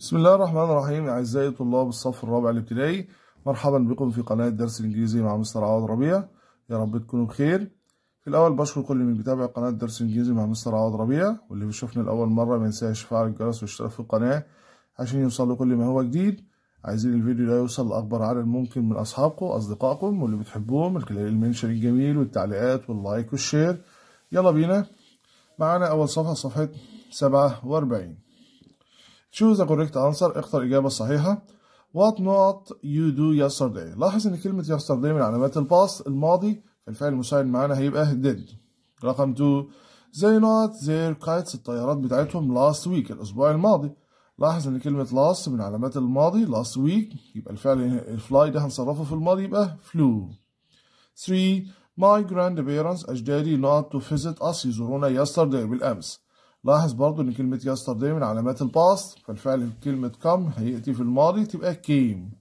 بسم الله الرحمن الرحيم أعزائي طلاب الصف الرابع الابتدائي مرحبا بكم في قناة درس الإنجليزي مع مستر عوض ربيع يا رب تكونوا بخير في الأول بشكر كل من بيتابع قناة درس الإنجليزي مع مستر عوض ربيع واللي بيشوفنا لأول مرة ما ينساش يفعل الجرس ويشترك في القناة عشان يوصل كل ما هو جديد عايزين الفيديو ده يوصل لأكبر عدد ممكن من أصحابكم وأصدقائكم واللي بتحبوهم من خلال المنشن الجميل والتعليقات واللايك والشير يلا بينا معانا أول صفحة صفحة سبعة وأربعين choose the correct answer اختر إجابة صحيحة what not you do yesterday لاحظ إن كلمة yesterday من علامات الباص الماضي الفعل المساعد معانا هيبقى did رقم 2 they not their kites الطيارات بتاعتهم last week الأسبوع الماضي لاحظ إن كلمة last من علامات الماضي last week يبقى الفعل fly ده هنصرفه في الماضي يبقى flew 3 my grandparents أجدادي not to visit us يزورونا yesterday بالأمس لاحظ برضو ان كلمه يسترداي من علامات الباست فالفعل في كلمه come هياتي في الماضي تبقى came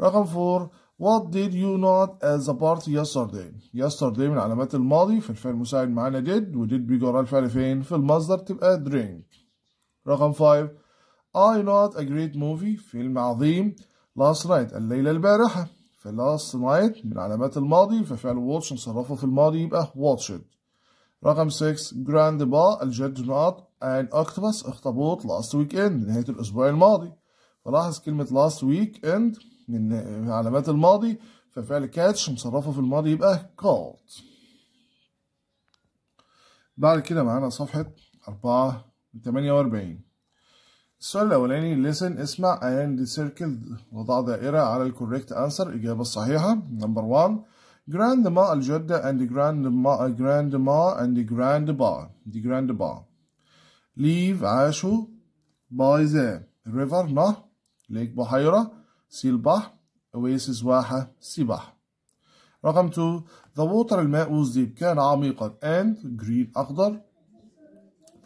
رقم 4 What did you not as a part yesterday? Yesterday من علامات الماضي فالفعل المساعد معانا did و did بيجرى الفعل فين؟ في المصدر تبقى drink. رقم 5 I not a great movie فيلم عظيم last night الليلة البارحة last night من علامات الماضي ففعل watch نصرفه في الماضي يبقى watched. رقم 6 جراند با الجد نوت اند اوكتوبس اخطبوط لاست ويك اند نهايه الاسبوع الماضي فلاحظ كلمه لاست ويك اند من علامات الماضي ففعل كاتش مصرفه في الماضي يبقى كولت بعد كده معانا صفحه 4 48 السؤال الأولاني listen اسمع and circle وضع دائرة على الكوريكت أنسر الإجابة الصحيحة نمبر 1 grandma الجدة and grandma grandma uh, and grandpa the grandpa live عاشوا by the uh, river نهر lake بحيرة سي البحر oasis واحة سباحة رقم 2 the water الماء الزيب كان عميقا and green أخضر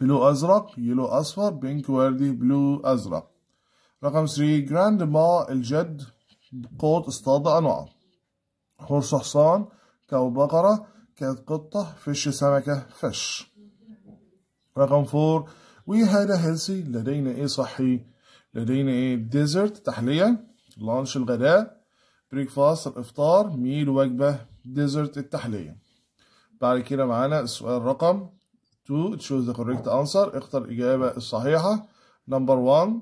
بلو أزرق يلو أصفر بينك وردي بلو أزرق رقم 3 grandma الجد قوط اصطاد أنواع خرس حصان كاو بقرة كات قطة فش سمكة فش رقم فور وهذا هيلسي لدينا ايه صحي لدينا ايه ديزرت تحلية لانش الغداء بريك فاست الافطار ميل وجبة ديزرت التحلية بعد كده معانا السؤال رقم 2 choose the correct answer اختر الإجابة الصحيحة نمبر 1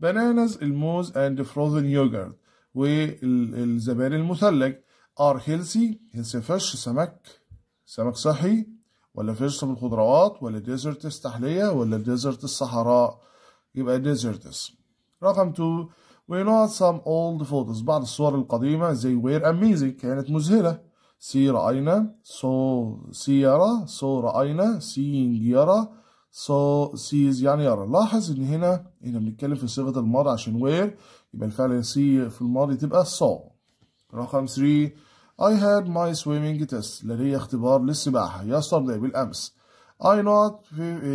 بانانز الموز and frozen yogurt والزبادي المثلج ار هيلسي هيلثي فش سمك سمك صحي ولا من الخضروات ولا ديزرتس تحليه ولا ديزرت الصحراء يبقى ديزرتس رقم 2 وي نوت سام اولد فوتوز بعض الصور القديمة زي وير اميزنج كانت مذهلة سي رأينا سو سي يرى سو رأينا سين يرى سو سيز يعني يرى لاحظ ان هنا هنا بنتكلم في صيغة الماضي عشان وير يبقى الفعل سي في الماضي تبقى so. رقم 3 I had my swimming test لدي اختبار للسباحة yesterday بالأمس I not 50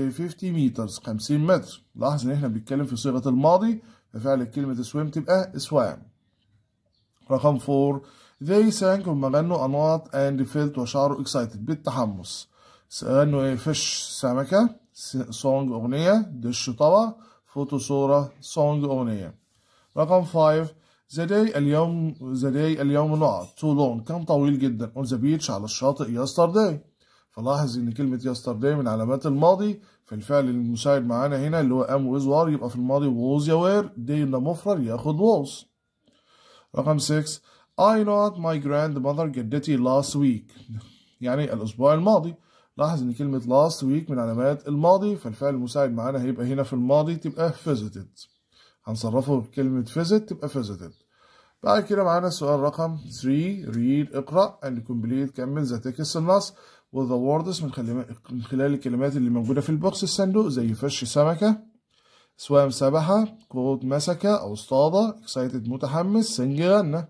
eh, meters 50 متر لاحظ ان احنا بنتكلم في صيغة الماضي ففعل كلمة swim تبقى swam رقم 4 they sang هم غنوا أنواط and felt وشعروا excited بالتحمس غنوا ايه فش سمكة song أغنية دش طبق فوتو صورة song أغنية رقم 5 The day اليوم the day اليوم نقط too long كان طويل جدا on the beach على الشاطئ yesterday فلاحظ ان كلمة yesterday من علامات الماضي في الفعل المساعد معانا هنا اللي هو am with war يبقى في الماضي was يا were day ده مفرد ياخد was رقم 6 I not my grandmother جدتي last week يعني الأسبوع الماضي لاحظ ان كلمة last week من علامات الماضي فالفعل المساعد معانا هيبقى هنا في الماضي تبقى visited هنصرفه بكلمة visit تبقى visited بعد كده معانا سؤال رقم 3 read اقرأ and complete كمل ذا تكس النص with the words من خلال الكلمات اللي موجودة في البوكس الصندوق زي فش سمكة سوام سبحة كوت مسكه أو اصطاده excited متحمس سنج غنى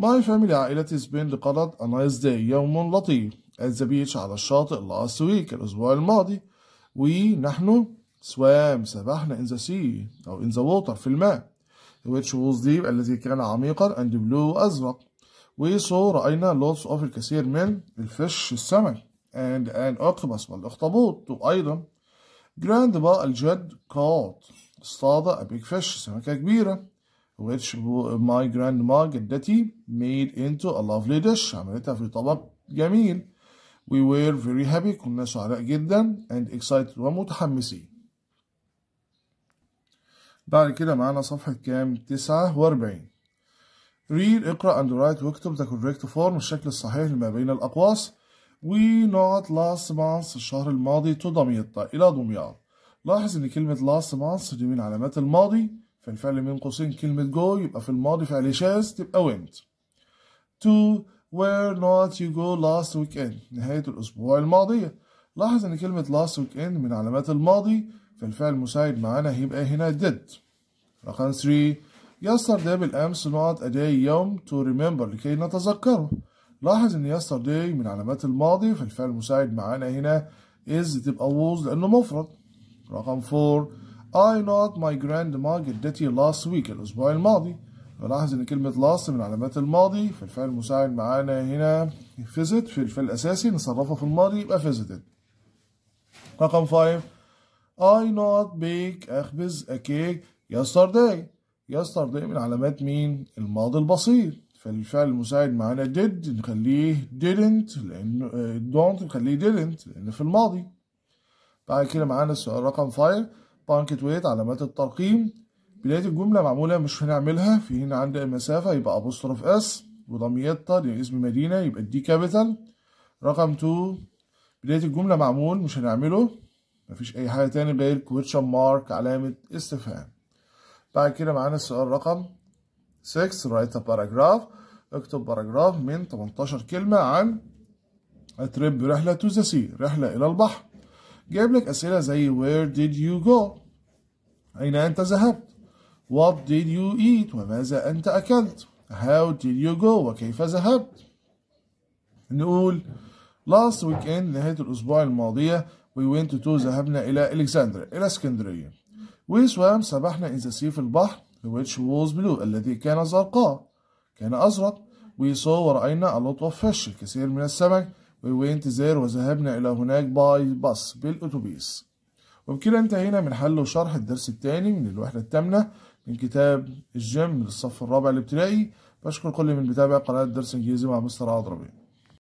my family عائلتي سبين قضت a nice day يوم لطيف at the beach على الشاطئ last week الأسبوع الماضي ونحن سوام سبحنا in the sea أو in the water في الماء which was deep الذي كان عميقا and blue أزرق we saw رأينا lots of الكثير من الفش السمك and an octopus والأخطبوط وأيضا grandpa الجد caught اصطاد a big fish سمكة كبيرة which my grandma جدتي made into a lovely dish عملتها في طبق جميل we were very happy كنا سعداء جدا and excited ومتحمسين بعد كده معانا صفحة كام؟ تسعة وأربعين read اقرأ and write واكتب ذا correct form الشكل الصحيح لما بين الأقواس ونقط last month الشهر الماضي to دمياط إلى دمياط لاحظ إن كلمة last month دي من علامات الماضي فالفعل من قوسين كلمة go يبقى في الماضي فعل شاذ تبقى went to where not you go last weekend نهاية الأسبوع الماضية لاحظ إن كلمة last weekend من علامات الماضي فالفعل المساعد معانا هيبقى هنا did رقم 3 yesterday بالأمس نقط أداة يوم to remember لكي نتذكره لاحظ إن yesterday من علامات الماضي فالفعل المساعد معانا هنا is تبقى was لأنه مفرد رقم 4 I not my grandma جدتي last week الأسبوع الماضي فلاحظ إن كلمة last من علامات الماضي فالفعل المساعد معانا هنا visit في الفعل الأساسي نصرفه في الماضي يبقى visited رقم 5 I not bake أخبز a cake yesterday yesterday من علامات مين الماضي البسيط فالفعل المساعد معانا did نخليه didn't لأنه آه، don't نخليه didn't لأن في الماضي بعد كده معانا السؤال رقم 5 بانكت علامات الترقيم بداية الجملة معمولة مش هنعملها في هنا عند المسافة يبقى أبوستروف اس وضميتة اسم مدينة يبقى دي كابيتال رقم 2 بداية الجملة معمول مش هنعمله مفيش اي حاجه تاني غير كويتشن مارك علامه استفهام بعد كده معانا السؤال رقم 6 رايت باراجراف اكتب باراجراف من 18 كلمه عن اترب رحله تو ذا سي رحله الى البحر جايب لك اسئله زي where did you go اين انت ذهبت what did you eat وماذا انت اكلت how did you go وكيف ذهبت نقول last weekend نهايه الاسبوع الماضيه We went to ذهبنا إلى إلكسندريا إلى اسكندرية. We swam سبحنا in the sea في البحر which was blue الذي كان زرقاء كان أزرق. We saw ورأينا a lot of fish الكثير من السمك. We went there وذهبنا إلى هناك by bus بالأتوبيس. وبكده انتهينا من حل وشرح الدرس الثاني من الوحدة الثامنة من كتاب الجيم للصف الرابع الابتدائي بشكر كل من بيتابع قناة درس إنجليزي مع مستر عضربي